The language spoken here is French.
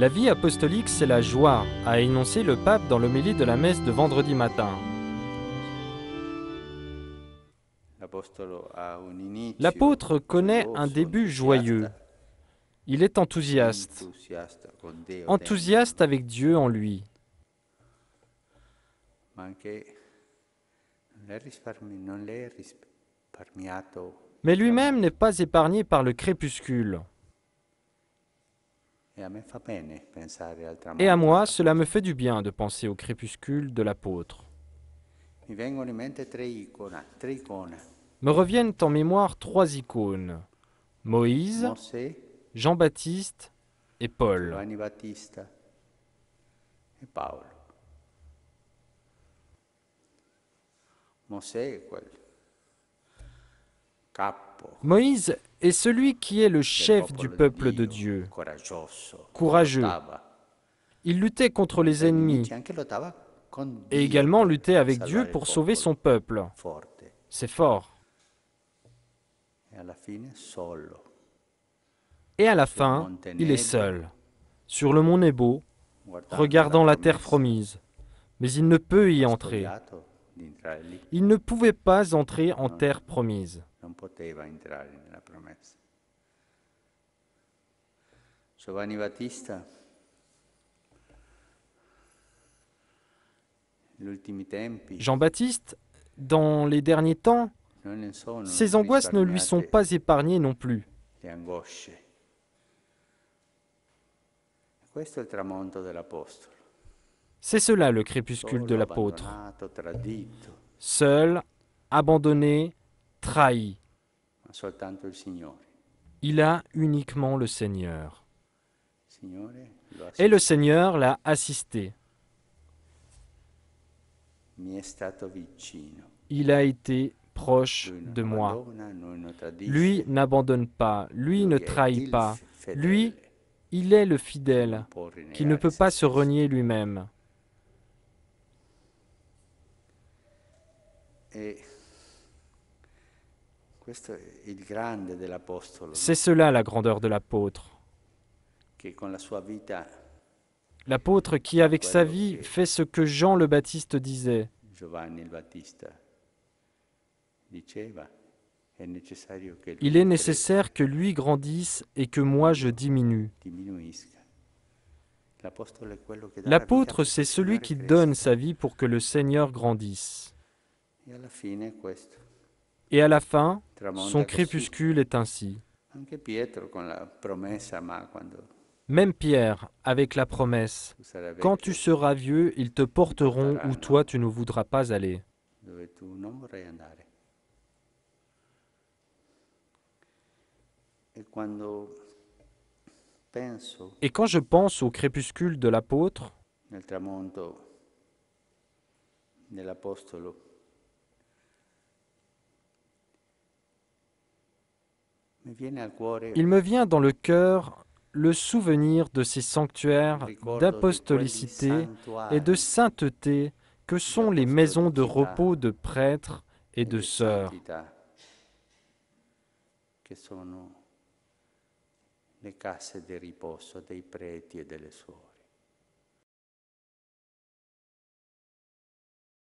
La vie apostolique, c'est la joie, a énoncé le pape dans l'homélie de la messe de vendredi matin. L'apôtre connaît un début joyeux. Il est enthousiaste, enthousiaste avec Dieu en lui. Mais lui-même n'est pas épargné par le crépuscule. Et à moi, cela me fait du bien de penser au crépuscule de l'apôtre. Me reviennent en mémoire trois icônes, Moïse, Jean-Baptiste et Paul. E Moïse et celui qui est le chef du peuple de Dieu, courageux, il luttait contre les ennemis et également luttait avec Dieu pour sauver son peuple. C'est fort. Et à la fin, il est seul, sur le mont Nebo, regardant la terre promise, mais il ne peut y entrer. Il ne pouvait pas entrer en ah. terre promise. Jean-Baptiste, dans les derniers temps, ses angoisses ne lui sont pas épargnées non plus. C'est cela le crépuscule de l'apôtre. Seul, abandonné, trahi. Il a uniquement le Seigneur. Et le Seigneur l'a assisté. Il a été proche de moi. Lui n'abandonne pas, lui ne trahit pas. Lui, il est le fidèle qui ne peut pas se renier lui-même. E c'est cela la grandeur de l'apôtre. L'apôtre qui, avec sa vie, fait ce que Jean le Baptiste disait. Il est nécessaire que lui grandisse et que moi je diminue. L'apôtre, c'est celui qui donne sa vie pour que le Seigneur grandisse. E et à la fin, son crépuscule est ainsi. Même Pierre, avec la promesse, quand tu seras vieux, ils te porteront où toi tu ne voudras pas aller. E Et quand je pense au crépuscule de l'apôtre, Il me vient dans le cœur le souvenir de ces sanctuaires d'apostolicité et de sainteté que sont les maisons de repos de prêtres et de e sœurs. le